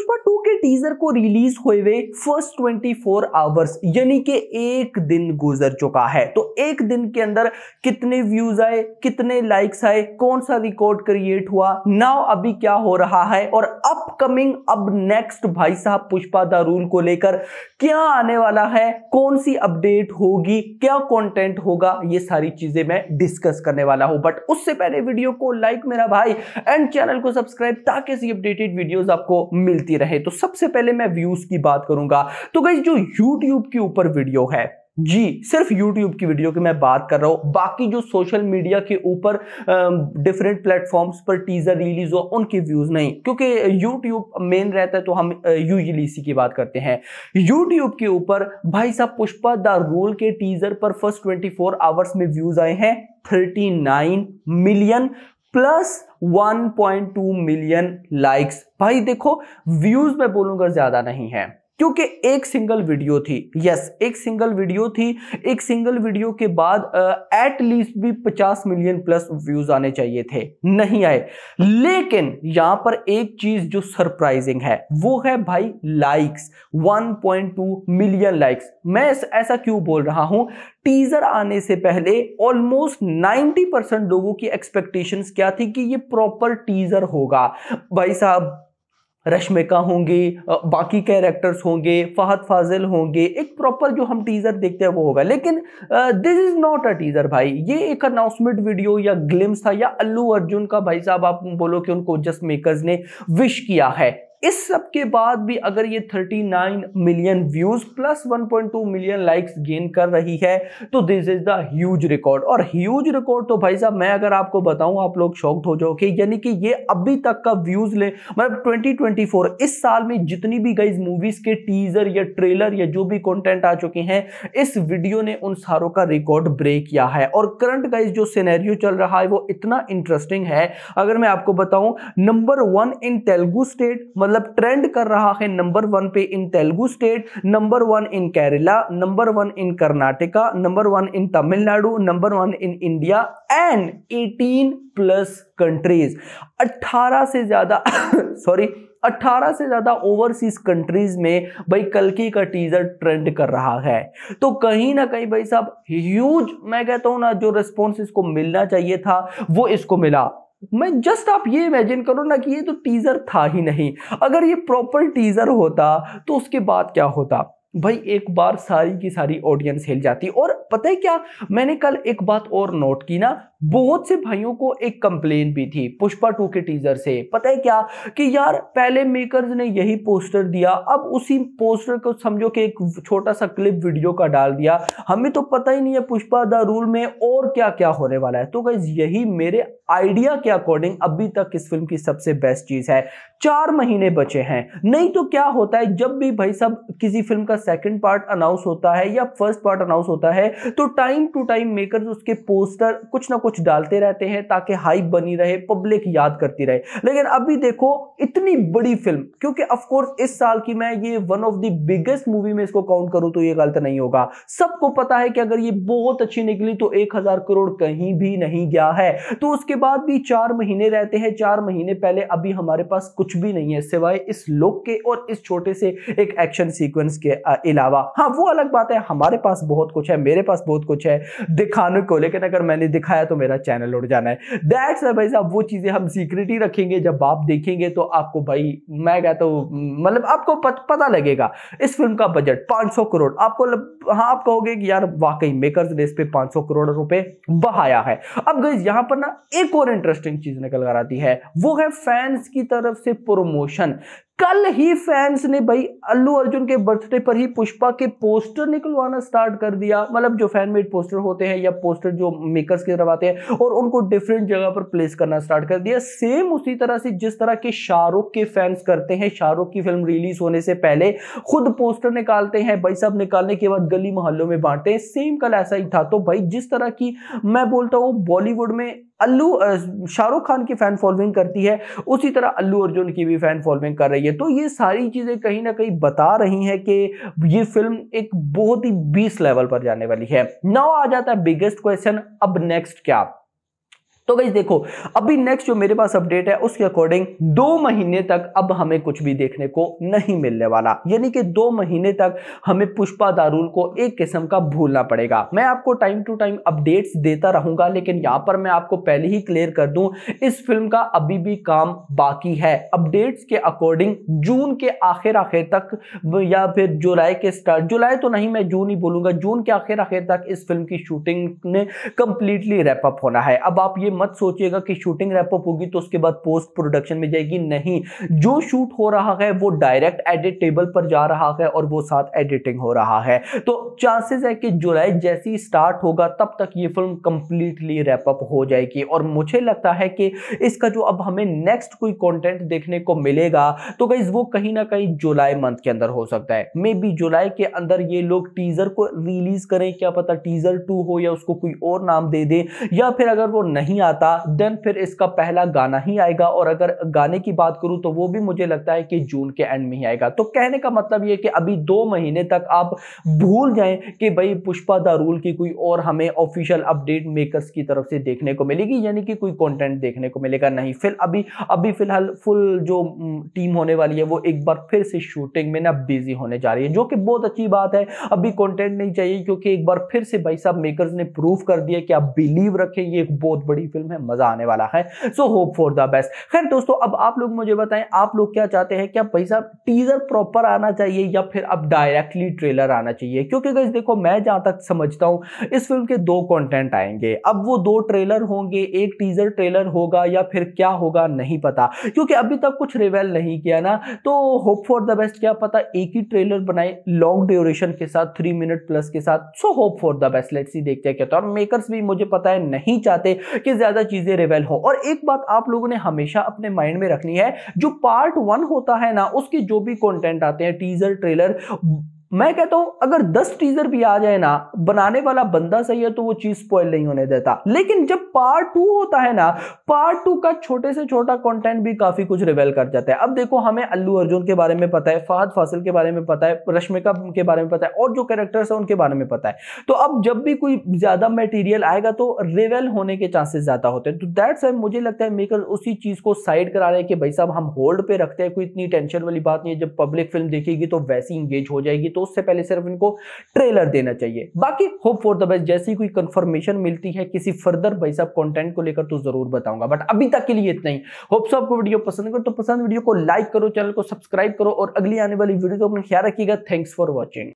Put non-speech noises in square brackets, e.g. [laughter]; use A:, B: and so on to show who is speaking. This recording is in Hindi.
A: पुष्पा टू के टीजर को रिलीज हुए हुए फर्स्ट 24 आवर्स यानी कि एक दिन गुजर चुका है तो एक दिन के अंदर कितने व्यूज आए कितने लाइक्स आए कौन सा रिकॉर्ड क्रिएट हुआ नाउ अभी क्या हो रहा है और अपकमिंग अब नेक्स्ट भाई साहब पुष्पा द रूल को लेकर क्या आने वाला है कौन सी अपडेट होगी क्या कंटेंट होगा ये सारी चीजें मैं डिस्कस करने वाला हूं बट उससे पहले वीडियो को लाइक मेरा भाई एंड चैनल को सब्सक्राइब ताकि ऐसी अपडेटेड वीडियोस आपको मिलती मिलती रहे तो सबसे पहले मैं व्यूज की बात करूंगा तो गई जो यूट्यूब के ऊपर वीडियो है जी सिर्फ YouTube की वीडियो की मैं बात कर रहा हूं बाकी जो सोशल मीडिया के ऊपर डिफरेंट प्लेटफॉर्म्स पर टीजर रिलीज हुआ उनके व्यूज नहीं क्योंकि YouTube मेन रहता है तो हम यूजली इसी की बात करते हैं YouTube के ऊपर भाई साहब पुष्पा द रोल के टीजर पर फर्स्ट 24 फोर आवर्स में व्यूज आए हैं 39 मिलियन प्लस 1.2 मिलियन लाइक्स भाई देखो व्यूज में बोलूंगा ज्यादा नहीं है क्योंकि एक सिंगल वीडियो थी यस एक सिंगल वीडियो थी एक सिंगल वीडियो के बाद एट लीस्ट भी 50 मिलियन प्लस व्यूज आने चाहिए थे नहीं आए लेकिन यहां पर एक चीज जो सरप्राइजिंग है वो है भाई लाइक्स 1.2 मिलियन लाइक्स मैं ऐसा क्यों बोल रहा हूं टीजर आने से पहले ऑलमोस्ट 90 परसेंट लोगों की एक्सपेक्टेशन क्या थी कि ये प्रॉपर टीजर होगा भाई साहब रश्मिका होंगी बाकी कैरेक्टर्स होंगे फहद फाजिल होंगे एक प्रॉपर जो हम टीज़र देखते हैं वो होगा लेकिन this is not a teaser भाई ये एक अनाउंसमेंट वीडियो या ग्लिम्स था या अल्लू अर्जुन का भाई साहब आप बोलो कि उनको जस्ट मेकर्स ने विश किया है इस सब के बाद भी अगर ये 39 million views plus 1.2 million likes gain कर रही है तो this is huge huge record और ह्यूज रिकॉर्ड तो भाई साहब मैं अगर आपको बताऊं आप लोग शॉक्ड हो जाओगे यानी कि ये अभी तक का व्यूज ले मतलब 2024 इस साल में जितनी भी गई मूवीज के टीजर या ट्रेलर या जो भी कॉन्टेंट आ चुके हैं इस वीडियो ने उन सारों का रिकॉर्ड ब्रेक किया है और करंट गाइज जो सीनेरियो चल रहा है वो इतना इंटरेस्टिंग है अगर मैं आपको बताऊं number one in Telugu state मतलब मतलब ट्रेंड कर रहा है नंबर वन पे in Telugu state number one in Kerala number one in Karnataka number one in Tamil Nadu number one in India and 18 plus countries 18 से ज्यादा सॉरी 18 से ज़्यादा ओवरसीज [coughs] कंट्रीज में भाई कलकी का टीजर ट्रेंड कर रहा है तो कहीं ना कहीं भाई साहब ह्यूज मैं कहता हूं ना जो रिस्पॉन्स इसको मिलना चाहिए था वो इसको मिला मैं जस्ट आप ये इमेजिन करो ना कि ये तो टीज़र था ही नहीं अगर ये प्रॉपर टीज़र होता तो उसके बाद क्या होता भाई एक बार सारी की सारी ऑडियंस हिल जाती और पता है क्या मैंने कल एक बात और नोट की ना बहुत से भाइयों को एक कंप्लेन भी थी पुष्पा टू के टीजर से पता है क्या कि यार पहले मेकर्स ने यही पोस्टर दिया अब उसी पोस्टर को समझो कि एक छोटा सा क्लिप वीडियो का डाल दिया हमें तो पता ही नहीं है पुष्पा द रूल में और क्या क्या होने वाला है तो गाइज यही मेरे आइडिया के अकॉर्डिंग अभी तक इस फिल्म की सबसे बेस्ट चीज है चार महीने बचे हैं नहीं तो क्या होता है जब भी भाई साहब किसी फिल्म का सेकंड पार्ट अनाउंस होता है या फर्स्ट पार्ट अनाउंस होता है तो टाइम टू टाइम मेकर्स उसके पोस्टर कुछ ना कुछ डालते रहते हैं ताकि हाइप बनी रहे पब्लिक याद करती रहे लेकिन अभी देखो इतनी बड़ी फिल्म क्योंकि अफकोर्स इस साल की मैं ये one of the biggest movie में इसको काउंट करूं तो ये गलत नहीं होगा सबको पता है कि अगर ये बहुत अच्छी निकली तो एक करोड़ कहीं भी नहीं गया है तो उसके बाद भी चार महीने रहते हैं चार महीने पहले अभी हमारे पास कुछ भी नहीं है सिवाय इस लोक के और इस छोटे से एक एक्शन सीक्वेंस के अलावा हाँ वो अलग बात है हमारे पास बहुत कुछ है मेरे पास बहुत कुछ है दिखाने को लेकिन अगर मैंने दिखाया तो मेरा चैनल उड़ जाना है दैट्स है भाई साहब वो चीज़ें हम सीक्रेट ही रखेंगे जब आप देखेंगे तो आपको भाई मैं कहता हूँ मतलब आपको पत, पता लगेगा इस फिल्म का बजट पाँच करोड़ आपको हाँ आप कहोगे कि यार वाकई मेकर्स ने इस पर पाँच करोड़ रुपये बहाया है अब गई यहाँ पर ना एक और इंटरेस्टिंग चीज़ निकल कर आती है वो है फैंस की तरफ से प्रमोशन कल ही फैंस ने भाई अल्लू अर्जुन के बर्थडे पर ही पुष्पा के पोस्टर निकलवाना स्टार्ट कर दिया मतलब जो फैन मेड पोस्टर होते हैं या पोस्टर जो मेकर्स की तरफ आते हैं और उनको डिफरेंट जगह पर प्लेस करना स्टार्ट कर दिया सेम उसी तरह से जिस तरह के शाहरुख के फैंस करते हैं शाहरुख की फिल्म रिलीज होने से पहले खुद पोस्टर निकालते हैं भाई साहब निकालने के बाद गली मोहल्लों में बांटते हैं सेम कल ऐसा ही था तो भाई जिस तरह की मैं बोलता हूँ बॉलीवुड में अल्लू शाहरुख खान की फैन फॉलोइंग करती है उसी तरह अल्लू अर्जुन की भी फैन फॉलोइंग कर रही है तो ये सारी चीज़ें कहीं ना कहीं बता रही हैं कि ये फिल्म एक बहुत ही बीस लेवल पर जाने वाली है नाउ आ जाता है बिगेस्ट क्वेश्चन अब नेक्स्ट क्या तो गई देखो अभी नेक्स्ट जो मेरे पास अपडेट है उसके अकॉर्डिंग दो महीने तक अब हमें कुछ भी देखने को नहीं मिलने वाला यानी कि दो महीने तक हमें पुष्पा दारूल को एक किस्म का भूलना पड़ेगा मैं आपको टाइम टू टाइम अपडेट्स देता रहूंगा लेकिन यहां पर मैं आपको पहले ही क्लियर कर दूं इस फिल्म का अभी भी काम बाकी है अपडेट्स के अकॉर्डिंग जून के आखिर आखिर तक या फिर जुलाई के स्टार्ट जुलाई तो नहीं मैं जून ही बोलूंगा जून के आखिर आखिर तक इस फिल्म की शूटिंग ने कंप्लीटली रैपअप होना है अब आप ये मत सोचिएगा कि शूटिंग रैपअप होगी तो उसके बाद पोस्ट प्रोडक्शन में जाएगी नहीं जो शूट हो रहा है वो डायरेक्ट एडिट टेबल पर जा रहा है और वो साथ एडिटिंग हो रहा है तो चांसेस है कि जुलाई जैसी स्टार्ट होगा तब तक ये फिल्म कंप्लीटली रैपअप हो जाएगी और मुझे लगता है कि इसका जो अब हमें नेक्स्ट कोई कॉन्टेंट देखने को मिलेगा तो कहीं वो कहीं ना कहीं जुलाई मंथ के अंदर हो सकता है मे बी जुलाई के अंदर ये लोग टीजर को रिलीज करें क्या पता टीजर टू हो या उसको कोई और नाम दे दें या फिर अगर वो नहीं नहीं आता देन फिर इसका पहला गाना ही आएगा और अगर गाने की बात करूं तो वो भी मुझे लगता है कि जून के एंड में ही आएगा तो कहने का मतलब ये कि अभी दो महीने तक आप भूल जाएं कि भाई पुष्पा दारूल की कोई और हमें ऑफिशियल अपडेट मेकर्स की तरफ से देखने को मिलेगी यानी कि कोई कॉन्टेंट देखने को मिलेगा नहीं फिर अभी अभी फिलहाल फुल जो टीम होने वाली है वो एक बार फिर से शूटिंग में ना बिजी होने जा रही है जो कि बहुत अच्छी बात है अभी कॉन्टेंट नहीं चाहिए क्योंकि एक बार फिर से भाई साहब मेकर्स ने प्रूव कर दिया कि आप बिलीव रखें ये एक बहुत बड़ी फिल्म है मजा आने वाला है so hope for the best खैर दोस्तों अब आप लोग मुझे बताएं आप लोग क्या चाहते हैं क्या पैसा टीजर प्रॉपर आना चाहिए या फिर अब डायरेक्टली ट्रेलर आना चाहिए क्योंकि गई देखो मैं जहां तक समझता हूं इस फिल्म के दो कंटेंट आएंगे अब वो दो ट्रेलर होंगे एक टीजर ट्रेलर होगा या फिर क्या होगा नहीं पता क्योंकि अभी तक कुछ रिवेल नहीं किया ना तो होप फॉर द बेस्ट क्या पता एक ही ट्रेलर बनाए लॉन्ग ड्यूरेशन के साथ थ्री मिनट प्लस के साथ so hope for the best let's see देखते हैं क्या तो और मेकर्स भी मुझे पता है नहीं चाहते कि ज्यादा चीजें रिवेल हो और एक बात आप लोगों ने हमेशा अपने माइंड में रखनी है जो पार्ट वन होता है ना उसके जो भी कॉन्टेंट आते हैं टीजर ट्रेलर मैं कहता हूं अगर दस टीजर भी आ जाए ना बनाने वाला बंदा सही है तो वो चीज स्पॉइल नहीं होने देता लेकिन जब पार्ट टू होता है ना पार्ट टू का छोटे से छोटा कंटेंट भी काफी कुछ रिवेल कर जाता है अब देखो हमें अल्लू अर्जुन के बारे में पता है फहद फासिल के बारे में पता है रश्मिका के बारे में पता है और जो कैरेक्टर्स है उनके बारे में पता है तो अब जब भी कोई ज्यादा मेटीरियल आएगा तो रिवेल होने के चांसेस ज्यादा होते हैं तो दैट है मुझे लगता है मेकर उसी चीज को साइड करा रहे हैं कि भाई साहब हम होल्ड पे रखते हैं कोई इतनी टेंशन वाली बात नहीं है जब पब्लिक फिल्म देखेगी तो वैसी इंगेज हो जाएगी तो तो उससे पहले सिर्फ इनको ट्रेलर देना चाहिए बाकी होप फॉर द बेस्ट जैसी कोई कंफर्मेशन मिलती है किसी फर्दर भाई साहब कॉन्टेंट को लेकर तो जरूर बताऊंगा बट अभी तक के लिए इतना ही होप सो आपको वीडियो पसंद करो तो पसंद वीडियो को लाइक करो चैनल को सब्सक्राइब करो और अगली आने वाली वीडियो को अपना ख्याल रखिएगा थैंक्स फॉर वॉचिंग